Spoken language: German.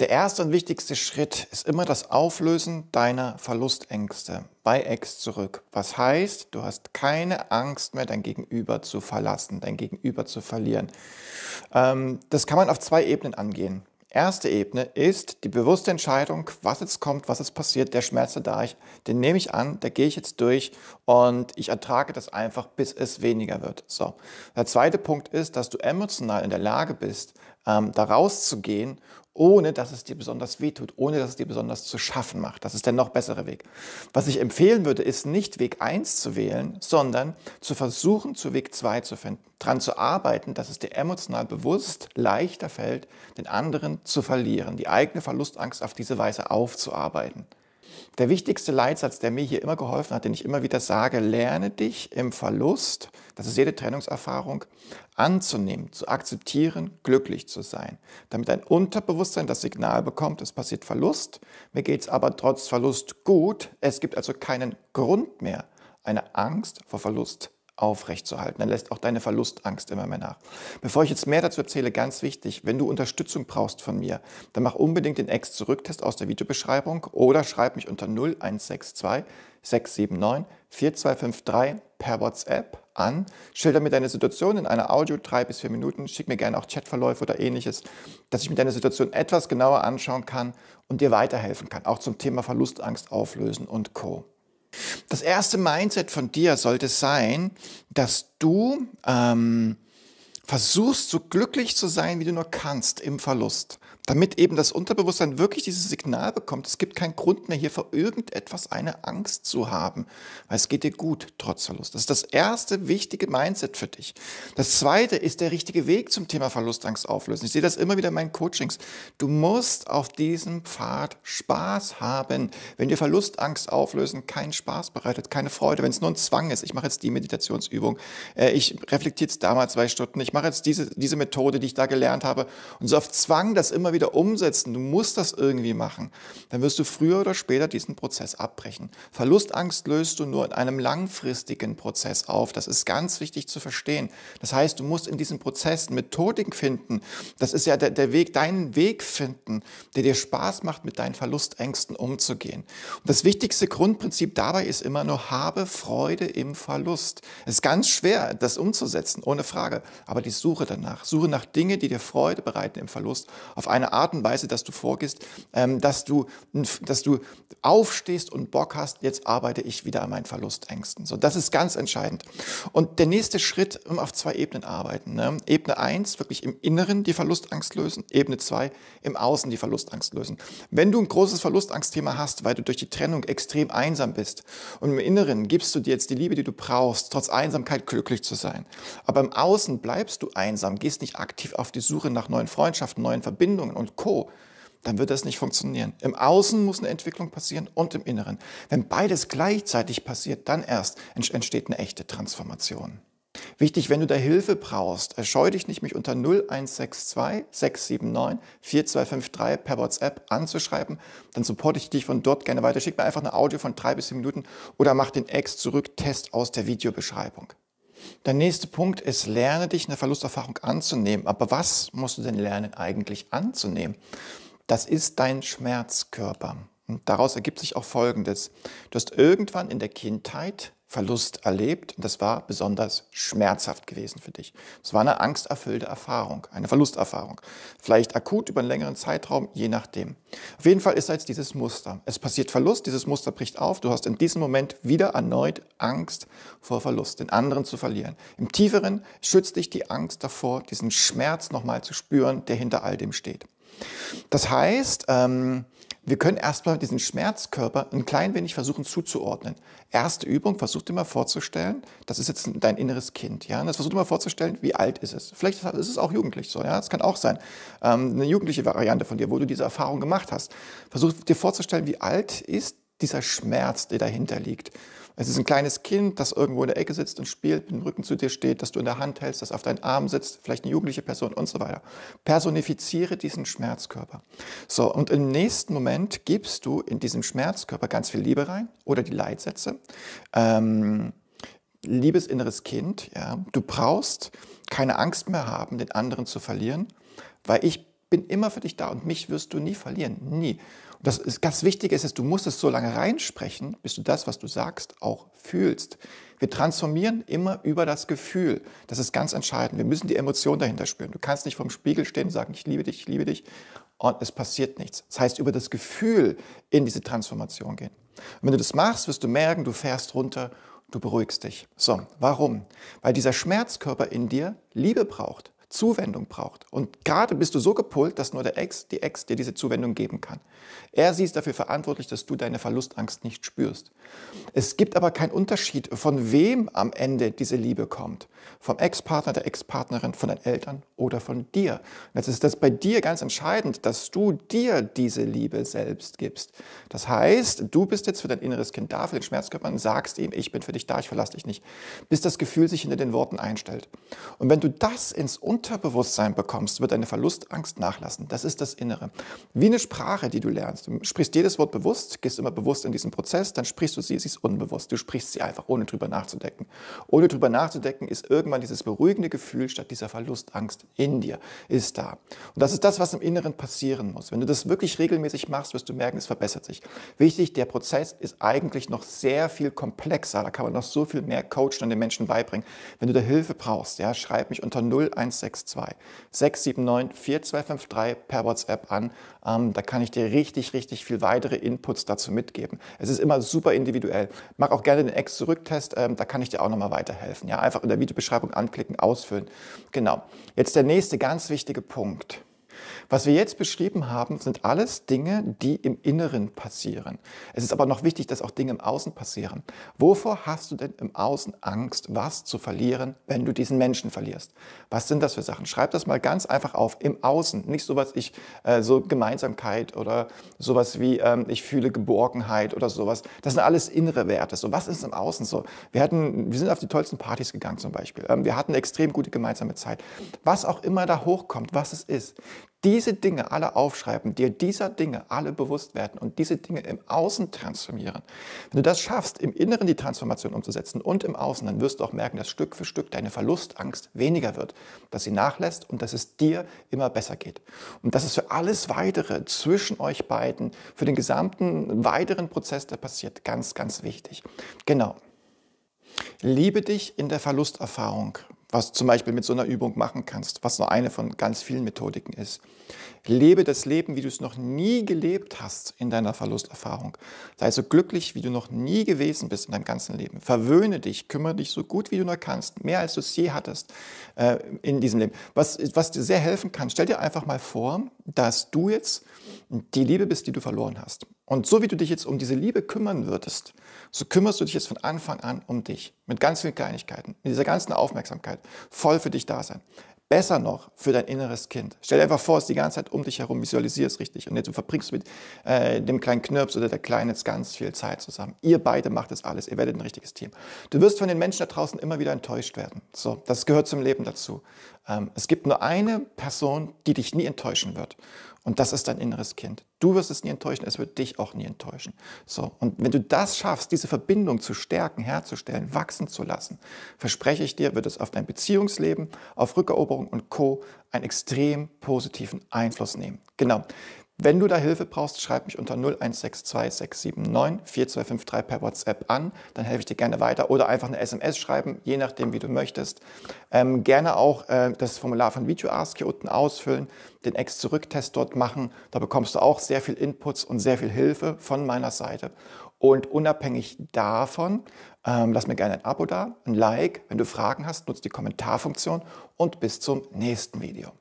Der erste und wichtigste Schritt ist immer das Auflösen deiner Verlustängste bei Ex zurück. Was heißt, du hast keine Angst mehr, dein Gegenüber zu verlassen, dein Gegenüber zu verlieren. Ähm, das kann man auf zwei Ebenen angehen. Erste Ebene ist die bewusste Entscheidung, was jetzt kommt, was jetzt passiert, der Schmerz, der da ist, den nehme ich an, da gehe ich jetzt durch und ich ertrage das einfach, bis es weniger wird. So. Der zweite Punkt ist, dass du emotional in der Lage bist, ähm, da rauszugehen ohne dass es dir besonders wehtut, ohne dass es dir besonders zu schaffen macht. Das ist der noch bessere Weg. Was ich empfehlen würde, ist nicht Weg 1 zu wählen, sondern zu versuchen, zu Weg 2 zu finden. Daran zu arbeiten, dass es dir emotional bewusst leichter fällt, den anderen zu verlieren, die eigene Verlustangst auf diese Weise aufzuarbeiten. Der wichtigste Leitsatz, der mir hier immer geholfen hat, den ich immer wieder sage, lerne dich im Verlust, das ist jede Trennungserfahrung, anzunehmen, zu akzeptieren, glücklich zu sein. Damit dein Unterbewusstsein das Signal bekommt, es passiert Verlust, mir geht es aber trotz Verlust gut, es gibt also keinen Grund mehr, eine Angst vor Verlust aufrechtzuerhalten. Dann lässt auch deine Verlustangst immer mehr nach. Bevor ich jetzt mehr dazu erzähle, ganz wichtig, wenn du Unterstützung brauchst von mir, dann mach unbedingt den Ex-Zurücktest aus der Videobeschreibung oder schreib mich unter 0162 679 4253 per WhatsApp an, schilder mir deine Situation in einer Audio drei bis vier Minuten, schick mir gerne auch Chatverläufe oder ähnliches, dass ich mir deine Situation etwas genauer anschauen kann und dir weiterhelfen kann, auch zum Thema Verlustangst auflösen und Co. Das erste Mindset von dir sollte sein, dass du ähm, versuchst, so glücklich zu sein, wie du nur kannst im Verlust. Damit eben das Unterbewusstsein wirklich dieses Signal bekommt, es gibt keinen Grund mehr hier vor irgendetwas eine Angst zu haben, weil es geht dir gut trotz Verlust. Das ist das erste wichtige Mindset für dich. Das zweite ist der richtige Weg zum Thema Verlustangst auflösen. Ich sehe das immer wieder in meinen Coachings. Du musst auf diesem Pfad Spaß haben. Wenn dir Verlustangst auflösen keinen Spaß bereitet, keine Freude, wenn es nur ein Zwang ist, ich mache jetzt die Meditationsübung, äh, ich reflektiere jetzt da mal zwei Stunden, ich mache jetzt diese, diese Methode, die ich da gelernt habe und so auf Zwang das immer wieder umsetzen, du musst das irgendwie machen, dann wirst du früher oder später diesen Prozess abbrechen. Verlustangst löst du nur in einem langfristigen Prozess auf. Das ist ganz wichtig zu verstehen. Das heißt, du musst in diesem Prozess Methodik finden. Das ist ja der, der Weg, deinen Weg finden, der dir Spaß macht, mit deinen Verlustängsten umzugehen. Und das wichtigste Grundprinzip dabei ist immer nur, habe Freude im Verlust. Es ist ganz schwer, das umzusetzen, ohne Frage. Aber die Suche danach. Suche nach Dingen, die dir Freude bereiten im Verlust, auf eine Art und Weise, dass du vorgehst, ähm, dass, du, dass du aufstehst und Bock hast, jetzt arbeite ich wieder an meinen Verlustängsten. So, das ist ganz entscheidend. Und der nächste Schritt, um auf zwei Ebenen arbeiten. Ne? Ebene 1, wirklich im Inneren die Verlustangst lösen. Ebene 2, im Außen die Verlustangst lösen. Wenn du ein großes Verlustangstthema hast, weil du durch die Trennung extrem einsam bist und im Inneren gibst du dir jetzt die Liebe, die du brauchst, trotz Einsamkeit glücklich zu sein. Aber im Außen bleibst bleibst du einsam, gehst nicht aktiv auf die Suche nach neuen Freundschaften, neuen Verbindungen und Co., dann wird das nicht funktionieren. Im Außen muss eine Entwicklung passieren und im Inneren. Wenn beides gleichzeitig passiert, dann erst entsteht eine echte Transformation. Wichtig, wenn du da Hilfe brauchst, erscheue äh, dich nicht, mich unter 0162 679 4253 per WhatsApp anzuschreiben. Dann supporte ich dich von dort gerne weiter. Schick mir einfach eine Audio von drei bis vier Minuten oder mach den Ex-Zurück-Test aus der Videobeschreibung. Der nächste Punkt ist, lerne dich eine Verlusterfahrung anzunehmen. Aber was musst du denn lernen eigentlich anzunehmen? Das ist dein Schmerzkörper. Und daraus ergibt sich auch Folgendes. Du hast irgendwann in der Kindheit Verlust erlebt. Und das war besonders schmerzhaft gewesen für dich. Es war eine angsterfüllte Erfahrung, eine Verlusterfahrung. Vielleicht akut über einen längeren Zeitraum, je nachdem. Auf jeden Fall ist da jetzt dieses Muster. Es passiert Verlust, dieses Muster bricht auf. Du hast in diesem Moment wieder erneut Angst vor Verlust, den anderen zu verlieren. Im Tieferen schützt dich die Angst davor, diesen Schmerz nochmal zu spüren, der hinter all dem steht. Das heißt, ähm, wir können erstmal diesen Schmerzkörper ein klein wenig versuchen zuzuordnen. Erste Übung, versuch dir mal vorzustellen, das ist jetzt dein inneres Kind. Ja? Und das versucht immer vorzustellen, wie alt ist es. Vielleicht ist es auch jugendlich so, ja, das kann auch sein. Ähm, eine jugendliche Variante von dir, wo du diese Erfahrung gemacht hast. Versuch dir vorzustellen, wie alt ist dieser Schmerz, der dahinter liegt. Es ist ein kleines Kind, das irgendwo in der Ecke sitzt und spielt, mit dem Rücken zu dir steht, das du in der Hand hältst, das auf deinen Arm sitzt, vielleicht eine jugendliche Person und so weiter. Personifiziere diesen Schmerzkörper. So, und im nächsten Moment gibst du in diesen Schmerzkörper ganz viel Liebe rein oder die Leitsätze. Ähm, liebes inneres Kind, ja, du brauchst keine Angst mehr haben, den anderen zu verlieren, weil ich bin immer für dich da und mich wirst du nie verlieren, nie. Das ist ganz wichtig ist, dass du musst es so lange reinsprechen, bis du das, was du sagst, auch fühlst. Wir transformieren immer über das Gefühl. Das ist ganz entscheidend. Wir müssen die Emotion dahinter spüren. Du kannst nicht vorm Spiegel stehen und sagen, ich liebe dich, ich liebe dich und es passiert nichts. Das heißt, über das Gefühl in diese Transformation gehen. Und wenn du das machst, wirst du merken, du fährst runter, du beruhigst dich. So, warum? Weil dieser Schmerzkörper in dir Liebe braucht. Zuwendung braucht. Und gerade bist du so gepolt, dass nur der Ex, die Ex dir diese Zuwendung geben kann. Er sie ist dafür verantwortlich, dass du deine Verlustangst nicht spürst. Es gibt aber keinen Unterschied, von wem am Ende diese Liebe kommt. Vom Ex-Partner, der Ex-Partnerin, von deinen Eltern oder von dir. Und jetzt ist das bei dir ganz entscheidend, dass du dir diese Liebe selbst gibst. Das heißt, du bist jetzt für dein inneres Kind da, für den Schmerzkörper und sagst ihm, ich bin für dich da, ich verlasse dich nicht. Bis das Gefühl sich hinter den Worten einstellt. Und wenn du das ins Unter Unterbewusstsein bekommst, wird deine Verlustangst nachlassen. Das ist das Innere. Wie eine Sprache, die du lernst. Du sprichst jedes Wort bewusst, gehst immer bewusst in diesen Prozess, dann sprichst du sie, sie ist unbewusst. Du sprichst sie einfach, ohne drüber nachzudenken. Ohne drüber nachzudenken ist irgendwann dieses beruhigende Gefühl statt dieser Verlustangst in dir, ist da. Und das ist das, was im Inneren passieren muss. Wenn du das wirklich regelmäßig machst, wirst du merken, es verbessert sich. Wichtig, der Prozess ist eigentlich noch sehr viel komplexer. Da kann man noch so viel mehr coachen und den Menschen beibringen. Wenn du da Hilfe brauchst, ja, schreib mich unter 016 662. 679 4253 per WhatsApp an. Ähm, da kann ich dir richtig, richtig viel weitere Inputs dazu mitgeben. Es ist immer super individuell. Mach auch gerne den ex zurücktest ähm, da kann ich dir auch nochmal weiterhelfen. Ja, einfach in der Videobeschreibung anklicken, ausfüllen. Genau. Jetzt der nächste ganz wichtige Punkt. Was wir jetzt beschrieben haben, sind alles Dinge, die im Inneren passieren. Es ist aber noch wichtig, dass auch Dinge im Außen passieren. Wovor hast du denn im Außen Angst, was zu verlieren, wenn du diesen Menschen verlierst? Was sind das für Sachen? Schreib das mal ganz einfach auf. Im Außen, nicht sowas ich äh, so Gemeinsamkeit oder sowas wie ähm, ich fühle Geborgenheit oder sowas. Das sind alles innere Werte. So was ist im Außen so? Wir hatten, wir sind auf die tollsten Partys gegangen zum Beispiel. Ähm, wir hatten eine extrem gute gemeinsame Zeit. Was auch immer da hochkommt, was es ist, diese Dinge alle aufschreiben, dir dieser Dinge alle bewusst werden und diese Dinge im Außen transformieren. Wenn du das schaffst, im Inneren die Transformation umzusetzen und im Außen, dann wirst du auch merken, dass Stück für Stück deine Verlustangst weniger wird, dass sie nachlässt und dass es dir immer besser geht. Und das ist für alles Weitere zwischen euch beiden, für den gesamten weiteren Prozess, der passiert, ganz, ganz wichtig. Genau. Liebe dich in der Verlusterfahrung was zum Beispiel mit so einer Übung machen kannst, was nur eine von ganz vielen Methodiken ist. Lebe das Leben, wie du es noch nie gelebt hast in deiner Verlusterfahrung. Sei so glücklich, wie du noch nie gewesen bist in deinem ganzen Leben. Verwöhne dich, kümmere dich so gut, wie du nur kannst, mehr als du es je hattest äh, in diesem Leben. Was, was dir sehr helfen kann, stell dir einfach mal vor, dass du jetzt die Liebe bist, die du verloren hast. Und so wie du dich jetzt um diese Liebe kümmern würdest, so kümmerst du dich jetzt von Anfang an um dich. Mit ganz vielen Kleinigkeiten, mit dieser ganzen Aufmerksamkeit. Voll für dich da sein. Besser noch für dein inneres Kind. Stell dir einfach vor, es ist die ganze Zeit um dich herum, visualisier es richtig. Und jetzt du verbringst mit äh, dem kleinen Knirps oder der Kleinen jetzt ganz viel Zeit zusammen. Ihr beide macht das alles, ihr werdet ein richtiges Team. Du wirst von den Menschen da draußen immer wieder enttäuscht werden. So, das gehört zum Leben dazu. Ähm, es gibt nur eine Person, die dich nie enttäuschen wird. Und das ist dein inneres Kind. Du wirst es nie enttäuschen, es wird dich auch nie enttäuschen. So, und wenn du das schaffst, diese Verbindung zu stärken, herzustellen, wachsen zu lassen, verspreche ich dir, wird es auf dein Beziehungsleben, auf Rückeroberung und Co. einen extrem positiven Einfluss nehmen. Genau. Wenn du da Hilfe brauchst, schreib mich unter 0162 679 4253 per WhatsApp an, dann helfe ich dir gerne weiter oder einfach eine SMS schreiben, je nachdem, wie du möchtest. Ähm, gerne auch äh, das Formular von VideoAsk hier unten ausfüllen, den Ex-Zurück-Test dort machen. Da bekommst du auch sehr viel Inputs und sehr viel Hilfe von meiner Seite. Und unabhängig davon, ähm, lass mir gerne ein Abo da, ein Like. Wenn du Fragen hast, nutze die Kommentarfunktion und bis zum nächsten Video.